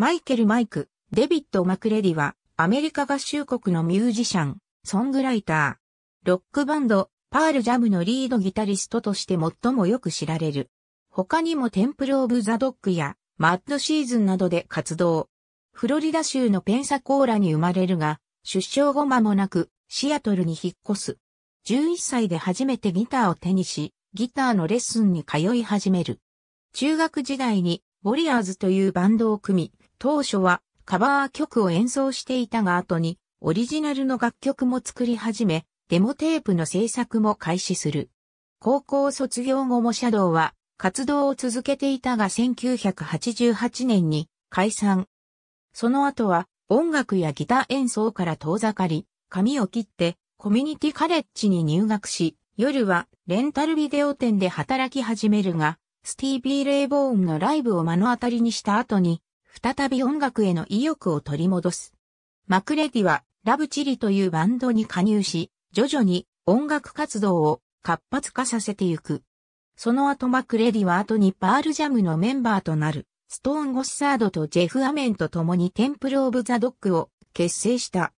マイケル・マイク、デビッド・マクレディは、アメリカ合衆国のミュージシャン、ソングライター、ロックバンド、パールジャムのリードギタリストとして最もよく知られる。他にもテンプル・オブ・ザ・ドッグや、マッドシーズンなどで活動。フロリダ州のペンサコーラに生まれるが、出生後間もなく、シアトルに引っ越す。11歳で初めてギターを手にし、ギターのレッスンに通い始める。中学時代に、ウォリアーズというバンドを組み、当初はカバー曲を演奏していたが後にオリジナルの楽曲も作り始め、デモテープの制作も開始する。高校卒業後もシャドウは活動を続けていたが1988年に解散。その後は音楽やギター演奏から遠ざかり、髪を切ってコミュニティカレッジに入学し、夜はレンタルビデオ店で働き始めるが、スティービー・レイボーンのライブを目の当たりにした後に、再び音楽への意欲を取り戻す。マクレディは、ラブチリというバンドに加入し、徐々に音楽活動を活発化させていく。その後マクレディは後にパールジャムのメンバーとなる、ストーン・ゴッサードとジェフ・アメンと共にテンプル・オブ・ザ・ドッグを結成した。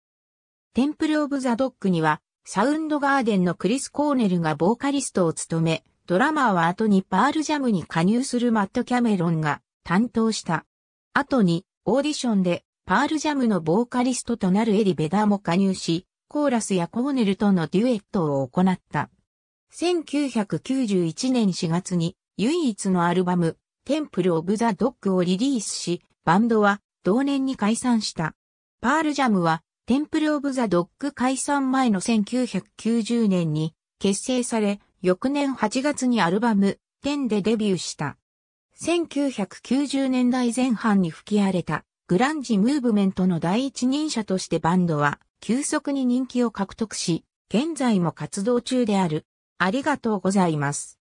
テンプル・オブ・ザ・ドッグには、サウンドガーデンのクリス・コーネルがボーカリストを務め、ドラマーは後にパールジャムに加入するマット・キャメロンが担当した。後にオーディションでパールジャムのボーカリストとなるエリ・ベダーも加入し、コーラスやコーネルとのデュエットを行った。1991年4月に唯一のアルバム、テンプル・オブ・ザ・ドッグをリリースし、バンドは同年に解散した。パールジャムは、テンプル・オブ・ザ・ドッグ解散前の1990年に結成され、翌年8月にアルバム、10でデビューした。1990年代前半に吹き荒れたグランジムーブメントの第一人者としてバンドは急速に人気を獲得し、現在も活動中である。ありがとうございます。